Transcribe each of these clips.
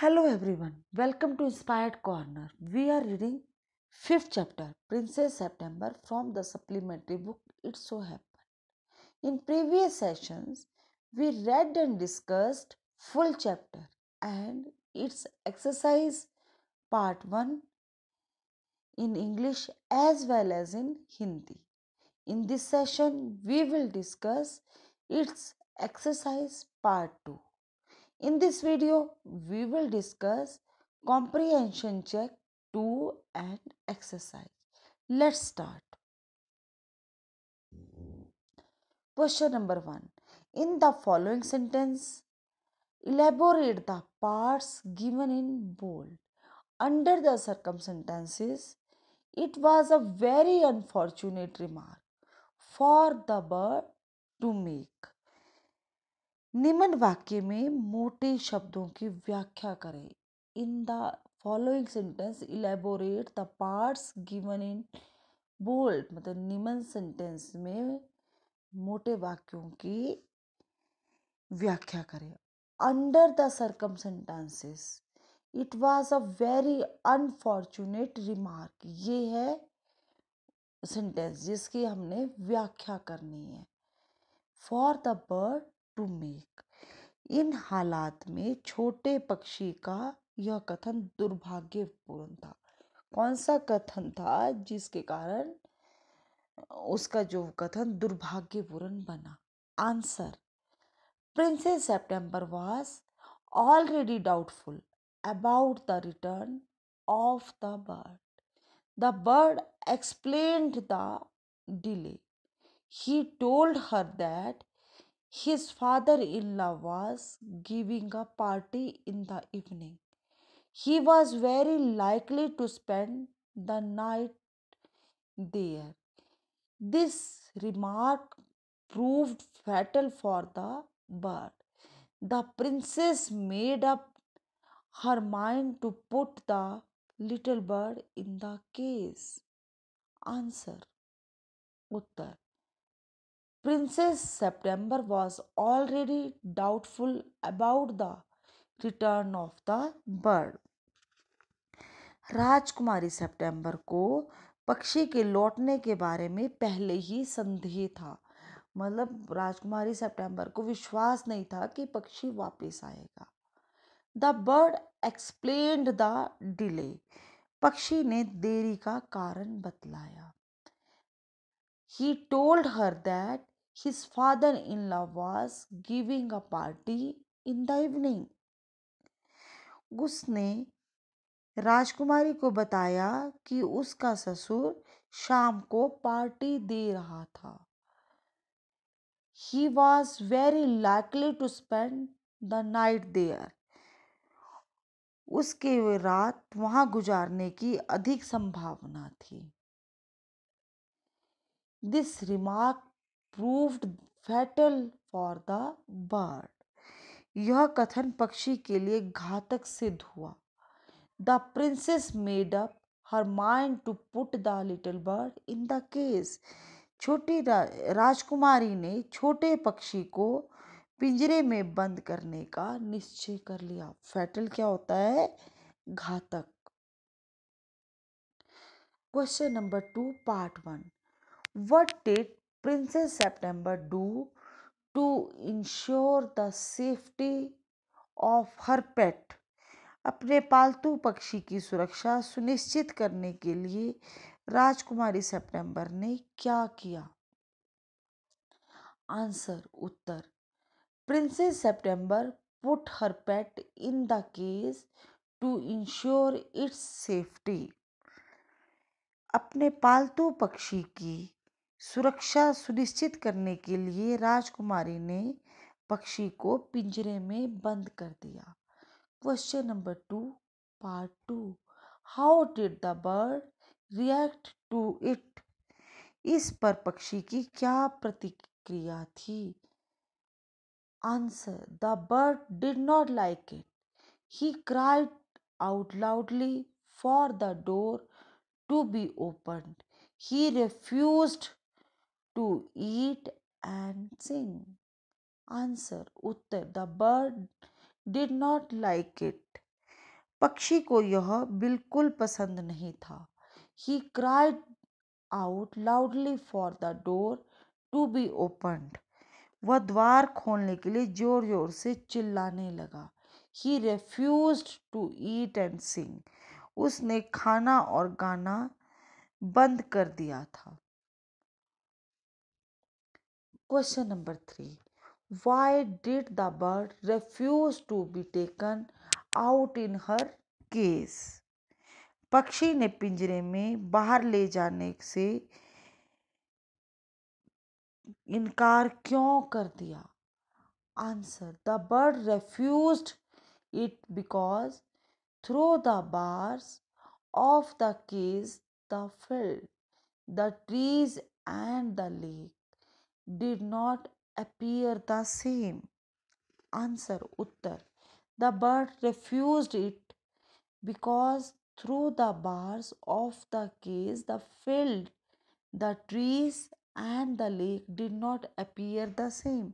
Hello everyone, welcome to Inspired Corner. We are reading 5th chapter, Princess September, from the supplementary book It So Happened. In previous sessions, we read and discussed full chapter and its exercise part 1 in English as well as in Hindi. In this session, we will discuss its exercise part 2. In this video, we will discuss comprehension check 2 and exercise. Let's start. Question number 1. In the following sentence, elaborate the parts given in bold. Under the circumstances, it was a very unfortunate remark for the bird to make. निम्न वाक्य में मोटे शब्दों की व्याख्या करें in the following sentence elaborate the parts given in bold मतलब निम्न सेंटेंस में मोटे वाक्यों की व्याख्या करें under the circumstances it was a very unfortunate remark ये है सेंटेंस जिसकी हमने व्याख्या करनी है for the bird to make इन हालात में छोटे पक्षी का यह कथन दुर्भाग्यपूर्ण था कौन सा कथन था जिसके कारण उसका जो कथन दुर्भाग्यपूर्ण बना answer Princess September was already doubtful about the return of the bird the bird explained the delay he told her that His father in law was giving a party in the evening. He was very likely to spend the night there. This remark proved fatal for the bird. The princess made up her mind to put the little bird in the case. Answer Uttar Princess September was already doubtful about the return of the bird. राजकुमारी सितंबर को पक्षी के लौटने के बारे में पहले ही संदेह था मतलब राजकुमारी सितंबर को विश्वास नहीं था कि पक्षी वापस आएगा the bird explained the delay पक्षी ने देरी का कारण बतलाया he told her that his father in law was giving a party in the evening. उसने राजकुमारी को बताया कि उसका ससुर शाम को पार्टी दे रहा था he was very likely to spend the night there उसके रात वहां गुजारने की अधिक संभावना थी this remark proved fatal for the bird यह कथन पक्षी के लिए घातक सिद्ध हुआ the Princess made up her mind to put the little bird in the case छोटी राजकुमारी ने छोटे पक्षी को पिंजरे में बंद करने का निश्चय कर लिया फैटल क्या होता है घातक question number two part one what did Princess September do to ensure the safety of her pet? अपने पालतू पक्षी की सुरक्षा सुनिश्चित करने के लिए राजकुमारी सितंबर ने क्या किया आंसर उत्तर Princess September put her pet in the case to ensure its safety अपने पालतू पक्षी की सुरक्षा सुनिश्चित करने के लिए राजकुमारी ने पक्षी को पिंजरे में बंद कर दिया question number two part two how did the bird react to it इस पर पक्षी की क्या प्रतिक्रिया थी answer the bird did not like it he cried out loudly for the door to be open he refused to eat and sing? Answer उत्तर the bird did not like it पक्षी को यह बिल्कुल पसंद नहीं था he cried out loudly for the door to B opened वह द्वार खोलने के लिए जोर जोर से चिल्लाने लगा he refuse to eat and sing उसने खाना और गाना बंद कर दिया था question number three why did the bird refuse to be taken out in her case पक्षी ने पिंजरे में बाहर ले जाने से इनकार क्यों कर दिया answer the bird refuse it because through the bars of the cage the field the trees and the lake did not appear the same answer uttar the bird refused it because through the bars of the cage the field the trees and the lake did not appear the same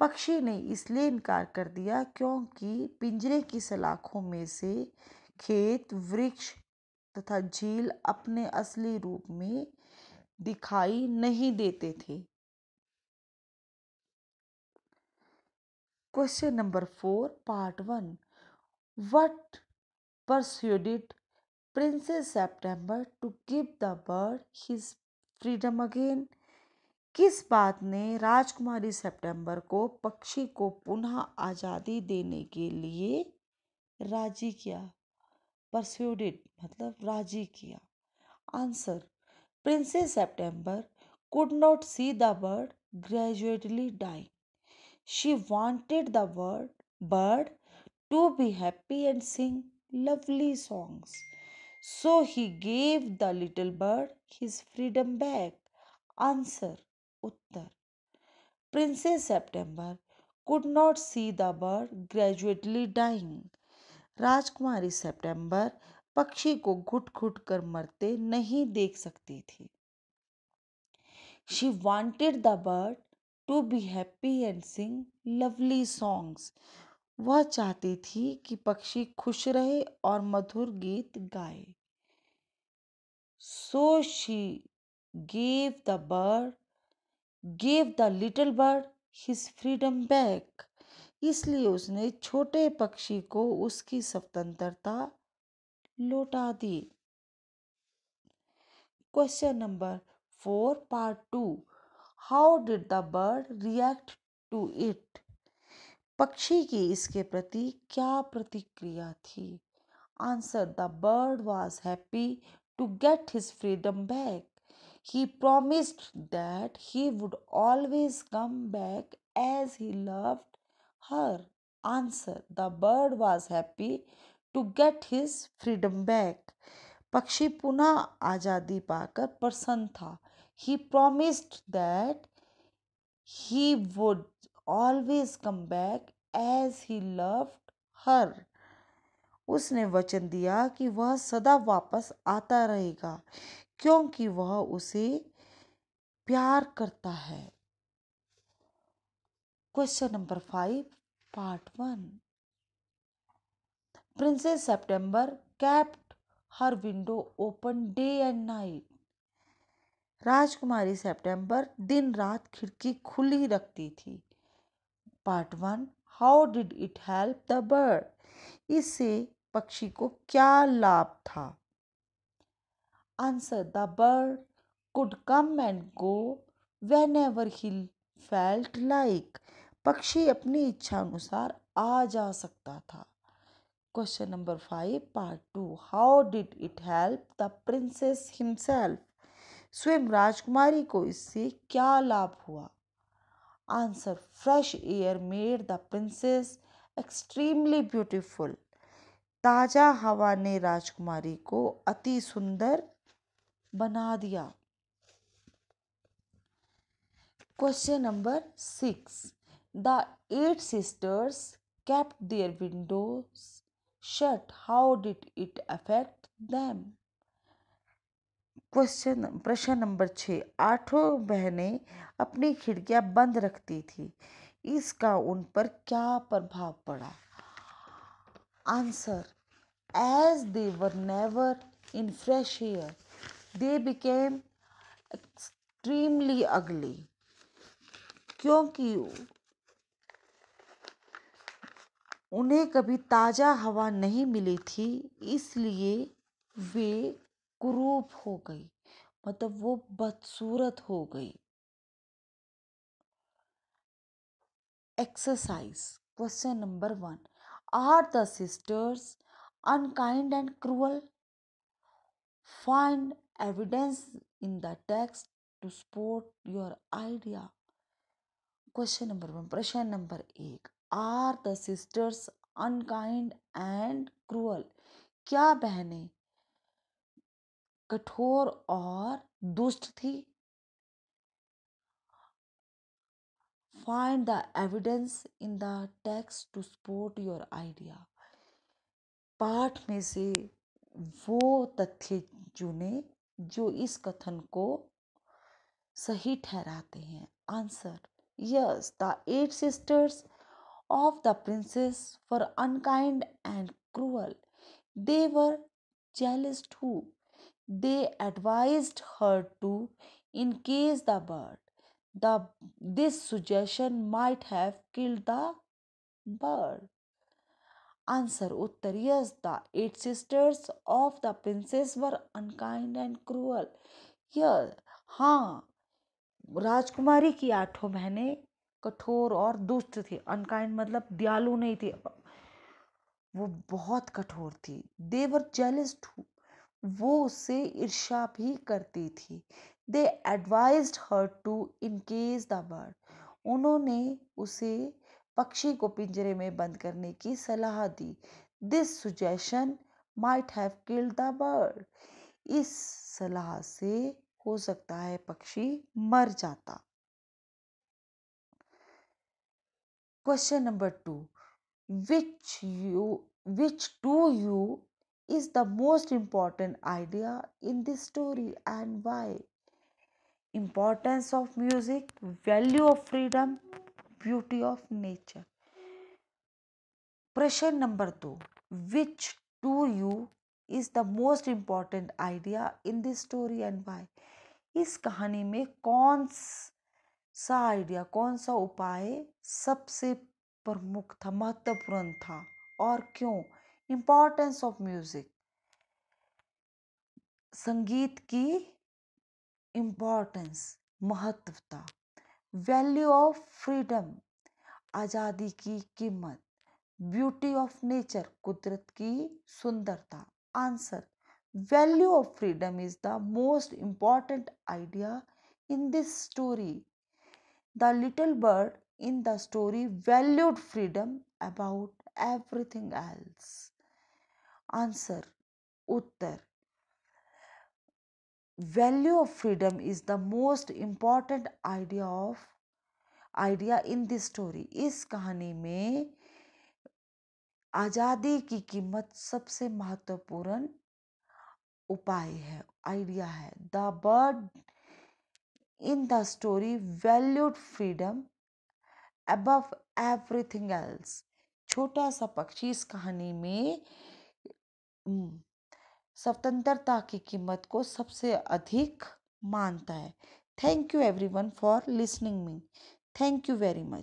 पक्षी ने इसलिए इनकार कर दिया क्योंकि पिंजरे की सलाखों में से खेत वृक्ष तथा झील अपने असली रूप में दिखाई नहीं देते थे question number four part one what persuaded Princess September to give the bird his freedom again किस बात ने राजकुमारी सितंबर को पक्षी को पुनः आज़ादी देने के लिए राजी किया परस्यूडिट मतलब राजी किया answer Princess September could not see the bird gradually die She wanted the word, bird to be happy and sing lovely songs. So he gave the little bird his freedom back. Answer Uttar. Princess September could not see the bird gradually dying. राजकुमारी सितंबर पक्षी को घुट घुट कर मरते नहीं देख सकती थी she wanted the bird to be happy and sing lovely songs वह चाहती थी कि पक्षी खुश रहे और मधुर गीत गाए so she gave the bird gave the little bird his freedom back इसलिए उसने छोटे पक्षी को उसकी स्वतंत्रता लौटा दी question number four part two how did the bird react to it पक्षी की इसके प्रति क्या प्रतिक्रिया थी answer the bird was happy to get his freedom back he promised that he would always come back as he loved her answer the bird was happy to get his freedom back पक्षी पुनः आज़ादी पाकर प्रसन्न था he promised that he would always come back as he loved her उसने वचन दिया कि वह सदा वापस आता रहेगा क्योंकि वह उसे प्यार करता है question number five part one Princess September kept her window open day and night राजकुमारी सितंबर दिन रात खिड़की खुली रखती थी part one how did it help the bird इससे पक्षी को क्या लाभ था answer the bird could come and go whenever he felt like पक्षी अपनी इच्छा अनुसार आ जा सकता था question number five part two how did it help the princess himself स्वयं राजकुमारी को इससे क्या लाभ हुआ answer fresh air made the princess extremely beautiful ताज़ा हवा ने राजकुमारी को अति सुंदर बना दिया question number six the eight sisters kept their windows shut how did it affect them question प्रश्न नंबर छः आठों बहनें अपनी खिड़कियां बंद रखती थी इसका उन पर क्या प्रभाव पड़ा answer as they were never in fresh air they became extremely ugly क्योंकि उन्हें कभी ताज़ा हवा नहीं मिली थी इसलिए वे कुरूप हो गई मतलब वो बदसूरत हो गई exercise question number one are the sisters unkind and cruel find evidence in the text to support your idea question number one प्रश्न नंबर एक are the sisters unkind and cruel क्या बहनें कठोर और दुष्ट थी find the evidence in the text to support your idea पाठ में से वो तथ्य चुने जो इस कथन को सही ठहराते हैं answer yes the eight sisters of the princess for unkind and cruel they were jealous to they advised her to encage the bird. The, this suggestion might have killed the bird. Answer Uttar Yes, the eight sisters of the princess were unkind and cruel. Here, हाँ राजकुमारी की आठों बहनें कठोर और दुष्ट थी unkind मतलब दयालु नहीं थी वो बहुत कठोर थी देवर जेलिस्ट वो उससे ईर्षा भी करती थी they advise her to encage the bird उन्होंने उसे पक्षी को पिंजरे में बंद करने की सलाह दी this suggestion might have killed the bird इस सलाह से हो सकता है पक्षी मर जाता question number two which you which to you is the most important idea in this story and why importance of music value of freedom beauty of nature प्रश्न नंबर दो which to you is the most important idea in this story and why इस कहानी में कौन सा idea कौन सा उपाय सबसे प्रमुख था महत्वपूर्ण था और क्यों इम्पॉर्टेंस ऑफ म्यूज़िक संगीत की इम्पोर्टेंस महत्वता वैल्यू ऑफ फ्रीडम आज़ादी की कीमत ब्यूटी ऑफ नेचर कुदरत की सुंदरता answer value of freedom is the most important idea in this story the little bird in the story valued freedom about everything else answer उत्तर value of freedom is the most important idea of idea in this story इस कहानी में आज़ादी की कीमत सबसे महत्वपूर्ण उपाय है आइडिया है the bird in the story valued freedom above everything else छोटा सा पक्षी इस कहानी में हम्म, स्वतंत्रता की कीमत को सबसे अधिक मानता है thank you everyone for listening me thank you very much